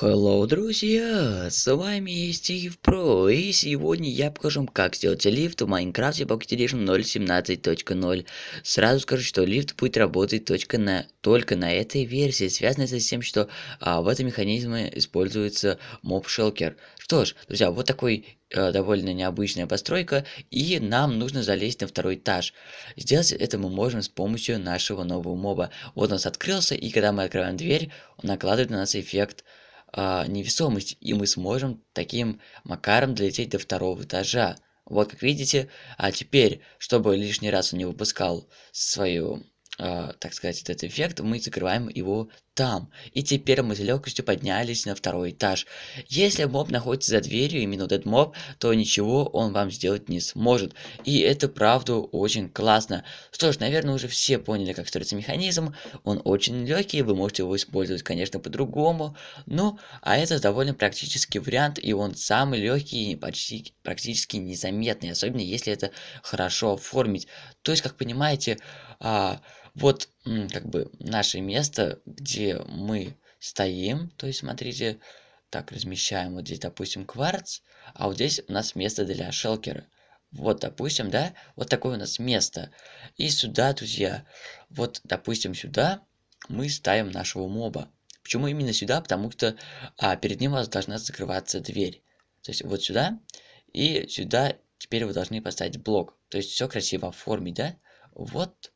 Hello, друзья! С вами Стив Про, и сегодня я покажу, как сделать лифт в Майнкрафте Pocket Edition 0.17.0. Сразу скажу, что лифт будет работать только на, только на этой версии, связано с тем, что а, в этом механизме используется моб шелкер. Что ж, друзья, вот такой э, довольно необычная постройка, и нам нужно залезть на второй этаж. Сделать это мы можем с помощью нашего нового моба. Вот он у нас открылся, и когда мы открываем дверь, он накладывает на нас эффект э, а, невесомость, и мы сможем таким макаром долететь до второго этажа. Вот как видите, а теперь, чтобы лишний раз он не выпускал свою, э, так сказать, этот эффект, мы закрываем его там. И теперь мы с легкостью поднялись на второй этаж. Если моб находится за дверью именно этот моб, то ничего он вам сделать не сможет. И это правда очень классно. Что ж, наверное, уже все поняли, как строится механизм. Он очень легкий, вы можете его использовать, конечно, по-другому. Ну, а это довольно практический вариант, и он самый легкий и почти, практически незаметный, особенно если это хорошо оформить. То есть, как понимаете, а, вот как бы наше место, где мы стоим. То есть, смотрите, так, размещаем вот здесь, допустим, кварц, а вот здесь у нас место для шелкера. Вот, допустим, да, вот такое у нас место. И сюда, друзья, вот, допустим, сюда мы ставим нашего моба. Почему именно сюда? Потому что а, перед ним у вас должна закрываться дверь. То есть вот сюда и сюда теперь вы должны поставить блок. То есть все красиво оформить, да? Вот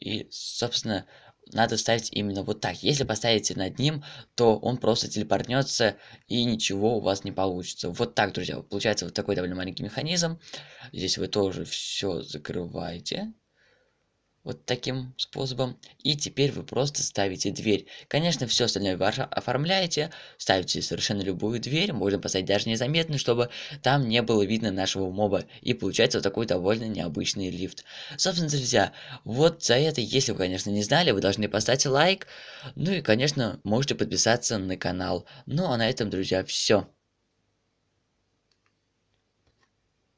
и, собственно, надо ставить именно вот так. Если поставите над ним, то он просто телепортнется и ничего у вас не получится. Вот так, друзья. Получается вот такой довольно маленький механизм. Здесь вы тоже все закрываете вот таким способом. И теперь вы просто ставите дверь. Конечно, все остальное ваше оформляете, ставите совершенно любую дверь, можно поставить даже незаметно, чтобы там не было видно нашего моба. И получается вот такой довольно необычный лифт. Собственно, друзья, вот за это, если вы, конечно, не знали, вы должны поставить лайк. Ну и, конечно, можете подписаться на канал. Ну а на этом, друзья, все.